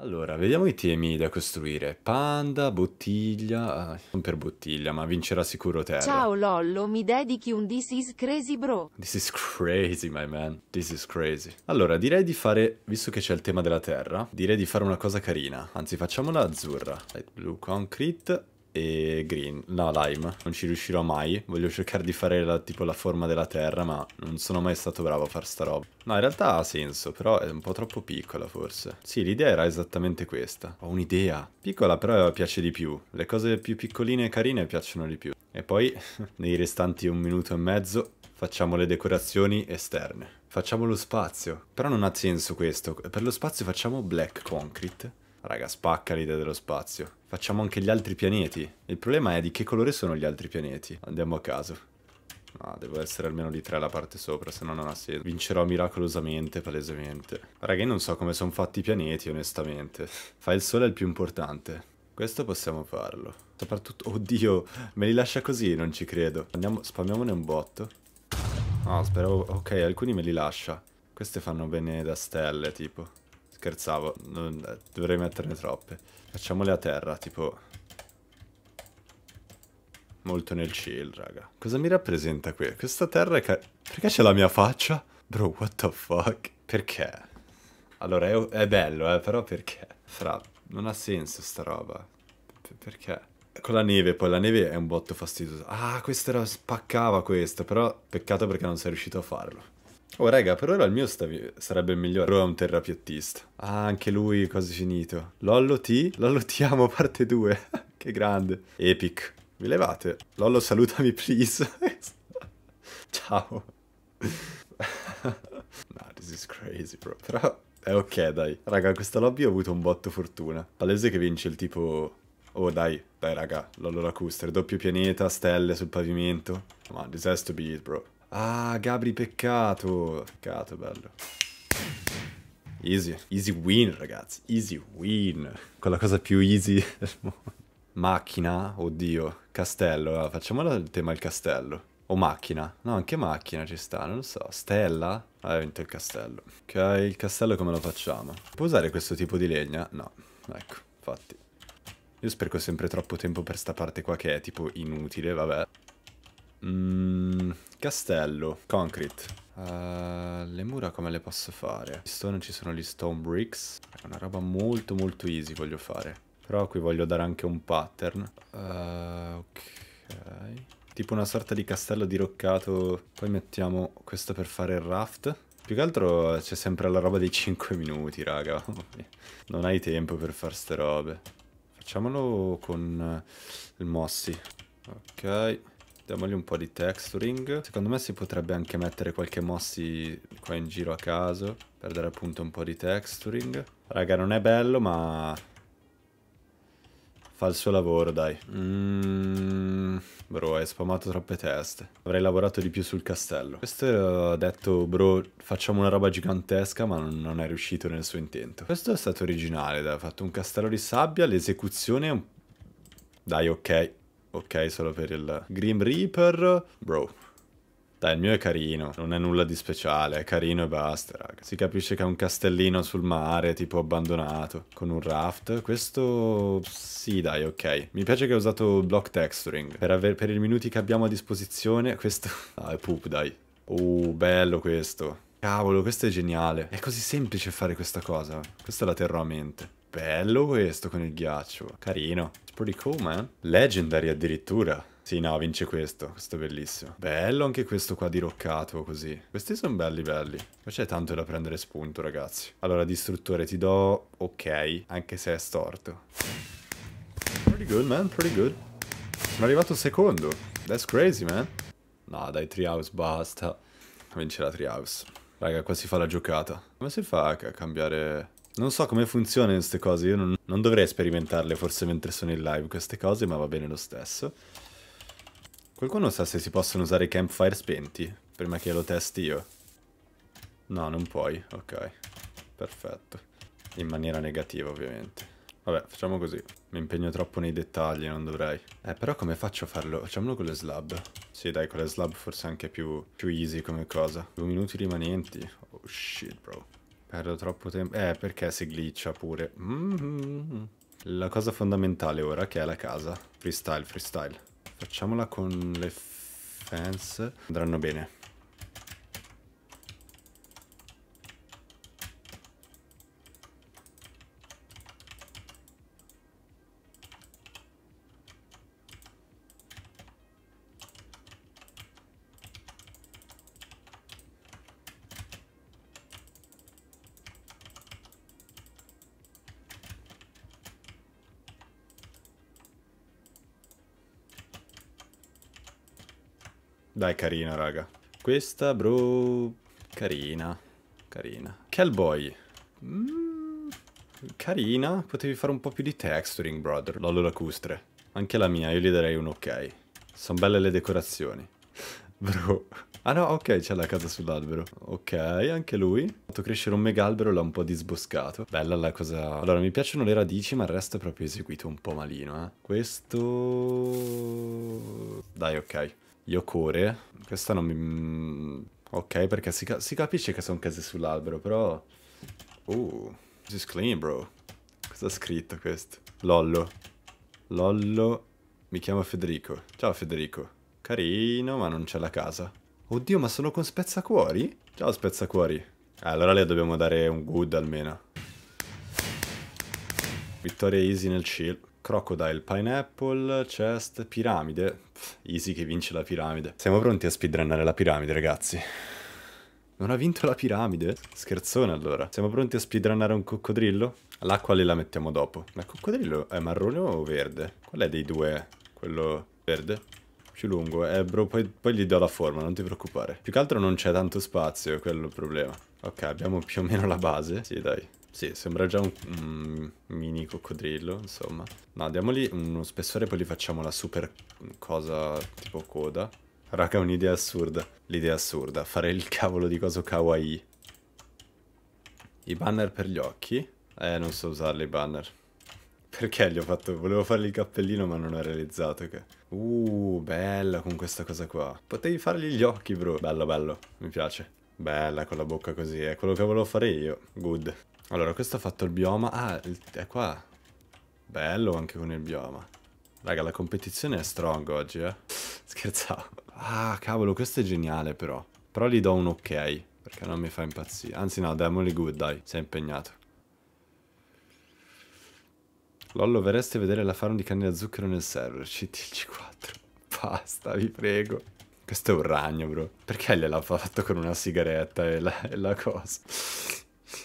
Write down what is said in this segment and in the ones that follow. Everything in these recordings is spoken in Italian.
Allora, vediamo i temi da costruire. Panda, bottiglia... Eh, non per bottiglia, ma vincerà sicuro Terra. Ciao Lollo, mi dedichi un This is crazy bro. This is crazy, my man. This is crazy. Allora, direi di fare... Visto che c'è il tema della Terra, direi di fare una cosa carina. Anzi, facciamola azzurra. Light blue concrete e green, no lime, non ci riuscirò mai, voglio cercare di fare la, tipo la forma della terra ma non sono mai stato bravo a far sta roba. No in realtà ha senso però è un po' troppo piccola forse. Sì l'idea era esattamente questa, ho un'idea, piccola però piace di più, le cose più piccoline e carine piacciono di più. E poi nei restanti un minuto e mezzo facciamo le decorazioni esterne, facciamo lo spazio, però non ha senso questo, per lo spazio facciamo black concrete Raga, spacca l'idea dello spazio. Facciamo anche gli altri pianeti. Il problema è di che colore sono gli altri pianeti. Andiamo a caso. No, devo essere almeno di tre la parte sopra, se no non ha senso. Vincerò miracolosamente, palesemente. Raga, io non so come sono fatti i pianeti, onestamente. Fa il sole è il più importante. Questo possiamo farlo. Soprattutto... Oddio, me li lascia così, non ci credo. Andiamo, spammiamone un botto. No, speravo... Ok, alcuni me li lascia. Queste fanno bene da stelle, tipo. Scherzavo, non, dovrei metterne troppe. Facciamole a terra, tipo... Molto nel cielo, raga. Cosa mi rappresenta qui? Questa terra è... Perché c'è la mia faccia? Bro, what the fuck? Perché? Allora, è, è bello, eh, però perché? Fra, non ha senso sta roba. P perché? Con la neve, poi la neve è un botto fastidioso. Ah, questa era... spaccava questo, però peccato perché non sei riuscito a farlo. Oh raga, per ora il mio stavi... sarebbe il migliore. Però è un terrapiattista. Ah, anche lui quasi finito. Lollo T. Lollo ti amo, parte 2. che grande. Epic. Vi levate? Lollo salutami, please. Ciao. no, this is crazy, bro. Però è ok, dai. Raga, questa lobby ho avuto un botto fortuna. Palese che vince il tipo... Oh, dai. Dai, raga. Lollo Lacuster. Doppio pianeta, stelle sul pavimento. Ma, this has to be it, bro. Ah, Gabri, peccato. Peccato, bello. Easy. Easy win, ragazzi. Easy win. Quella cosa più easy del mondo. Macchina, oddio. Castello, allora, facciamolo il tema il castello. O macchina. No, anche macchina ci sta, non lo so. Stella? Ah, vinto il castello. Ok, il castello come lo facciamo? Può usare questo tipo di legna? No. Ecco, infatti. Io spreco sempre troppo tempo per sta parte qua che è tipo inutile, vabbè. Mmm... Castello, concrete. Uh, le mura come le posso fare? Stone ci sono gli stone bricks. È una roba molto molto easy voglio fare. Però qui voglio dare anche un pattern. Uh, ok. Tipo una sorta di castello diroccato. Poi mettiamo questo per fare il raft. Più che altro c'è sempre la roba dei 5 minuti, raga. non hai tempo per fare ste robe. Facciamolo con il mossi. Ok. Diamogli un po' di texturing. Secondo me si potrebbe anche mettere qualche mossi qua in giro a caso. Per dare appunto un po' di texturing. Raga, non è bello, ma... Fa il suo lavoro, dai. Mm, bro, hai spammato troppe teste. Avrei lavorato di più sul castello. Questo eh, ho detto, bro, facciamo una roba gigantesca, ma non è riuscito nel suo intento. Questo è stato originale, dai. Ha fatto un castello di sabbia, l'esecuzione è un... Dai, ok. Ok, solo per il Grim Reaper. Bro. Dai, il mio è carino, non è nulla di speciale, è carino e basta, raga. Si capisce che è un castellino sul mare, tipo abbandonato, con un raft. Questo... sì, dai, ok. Mi piace che ho usato block texturing. Per, aver... per i minuti che abbiamo a disposizione, questo... Ah, è poop, dai. Uh, bello questo. Cavolo, questo è geniale. È così semplice fare questa cosa. Questa la terrò a mente. Bello questo con il ghiaccio. Carino. Pretty cool, man. Legendary addirittura. Sì, no, vince questo. Questo è bellissimo. Bello anche questo qua diroccato, così. Questi sono belli belli. Ma c'è tanto da prendere spunto, ragazzi. Allora, distruttore, ti do ok, anche se è storto. Pretty good, man, pretty good. Sono arrivato secondo. That's crazy, man. No, dai, Treehouse, basta. Vince la Treehouse. Raga, qua si fa la giocata. Come si fa a cambiare non so come funzionano queste cose, io non, non dovrei sperimentarle forse mentre sono in live queste cose, ma va bene lo stesso. Qualcuno sa se si possono usare i campfire spenti, prima che lo testi io? No, non puoi, ok. Perfetto. In maniera negativa, ovviamente. Vabbè, facciamo così. Mi impegno troppo nei dettagli, non dovrei. Eh, però come faccio a farlo? Facciamolo con le slab. Sì, dai, con le slab forse anche più, più easy come cosa. Due minuti rimanenti. Oh, shit, bro. Perdo troppo tempo. Eh, perché si glitcha pure. Mm -hmm. La cosa fondamentale ora che è la casa. Freestyle, freestyle. Facciamola con le fence. Andranno bene. Dai, carina, raga. Questa, bro... Carina. Carina. Kelboy. Mm, carina. Potevi fare un po' più di texturing, brother. Lollo lacustre. Anche la mia, io gli darei un ok. Sono belle le decorazioni. bro... Ah no, ok, c'è la casa sull'albero. Ok, anche lui. Ha fatto crescere un mega albero, l'ha un po' disboscato. Bella la cosa... Allora, mi piacciono le radici, ma il resto è proprio eseguito un po' malino, eh. Questo... Dai, ok. Yokore. Questa non mi... Mm, ok, perché si, ca si capisce che sono case sull'albero, però... Uh, this is clean, bro. Cosa ha scritto questo? Lollo. Lollo, mi chiamo Federico. Ciao Federico. Carino, ma non c'è la casa. Oddio, ma sono con Spezzacuori? Ciao Spezzacuori. Eh, allora le dobbiamo dare un good almeno. Vittoria easy nel chill. Crocodile, Pineapple, Chest, Piramide. Pff, easy che vince la piramide. Siamo pronti a speedrunnare la piramide, ragazzi. Non ha vinto la piramide? Scherzone allora. Siamo pronti a speedrunnare un coccodrillo? L'acqua lì la mettiamo dopo. Ma il coccodrillo è marrone o verde? Qual è dei due? Quello verde? Più lungo. Eh bro, poi, poi gli do la forma, non ti preoccupare. Più che altro non c'è tanto spazio, quello è il problema. Ok, abbiamo più o meno la base. Sì, dai. Sì, sembra già un, un mm, mini coccodrillo, insomma. No, diamogli mm, uno spessore, e poi gli facciamo la super cosa tipo coda. Raga, un'idea assurda. L'idea assurda, fare il cavolo di coso kawaii. I banner per gli occhi? Eh, non so usarli i banner. Perché gli ho fatto... Volevo fargli il cappellino ma non ho realizzato che... Uh, bella con questa cosa qua. Potevi fargli gli occhi, bro. Bello, bello. Mi piace. Bella con la bocca così, è quello che volevo fare io. Good. Allora, questo ha fatto il bioma. Ah, è qua. Bello anche con il bioma. Raga, la competizione è strong oggi, eh. Scherzavo. Ah, cavolo, questo è geniale però. Però gli do un ok, perché non mi fa impazzire. Anzi no, dai, Good, dai. Sei impegnato. Lollo, verresti vedere la farm di canne da zucchero nel server. CTLC4. Basta, vi prego. Questo è un ragno, bro. Perché gliel'ha fatto con una sigaretta e la, e la cosa?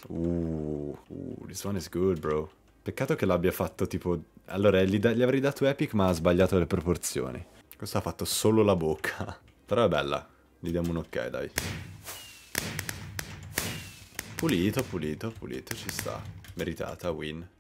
Uh, uh, this one is good, bro. Peccato che l'abbia fatto tipo... Allora, gli, da... gli, avrei dato Epic, ma ha sbagliato le proporzioni. Questo ha fatto solo la bocca. Però è bella. Gli diamo un ok, dai. Pulito, pulito, pulito, ci sta. Meritata, win.